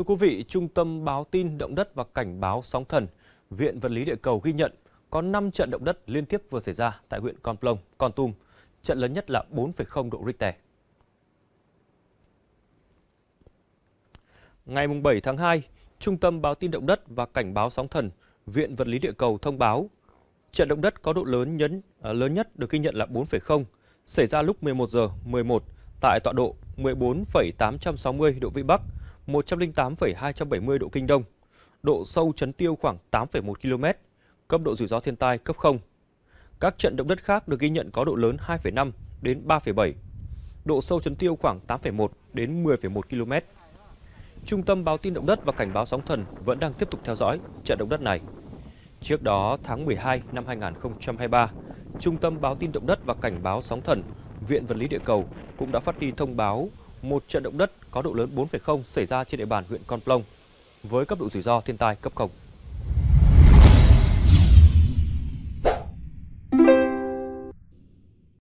Thưa quý vị, Trung tâm báo tin động đất và cảnh báo sóng thần, Viện Vật lý Địa cầu ghi nhận có 5 trận động đất liên tiếp vừa xảy ra tại huyện Con Plong, Con Tum. Trận lớn nhất là 4,0 độ Richter. Ngày 7 tháng 2, Trung tâm báo tin động đất và cảnh báo sóng thần, Viện Vật lý Địa cầu thông báo trận động đất có độ lớn nhấn à, lớn nhất được ghi nhận là 4,0, xảy ra lúc 11 giờ 11 tại tọa độ 14,860 độ vĩ Bắc, 108,270 độ Kinh Đông, độ sâu chấn tiêu khoảng 8,1 km, cấp độ rủi ro thiên tai cấp 0. Các trận động đất khác được ghi nhận có độ lớn 2,5 đến 3,7, độ sâu chấn tiêu khoảng 8,1 đến 10,1 km. Trung tâm báo tin động đất và cảnh báo sóng thần vẫn đang tiếp tục theo dõi trận động đất này. Trước đó, tháng 12 năm 2023, Trung tâm báo tin động đất và cảnh báo sóng thần, Viện Vật lý Địa cầu cũng đã phát đi thông báo một trận động đất có độ lớn 4,0 xảy ra trên địa bàn huyện Con Plong với cấp độ rủi ro thiên tai cấp 0.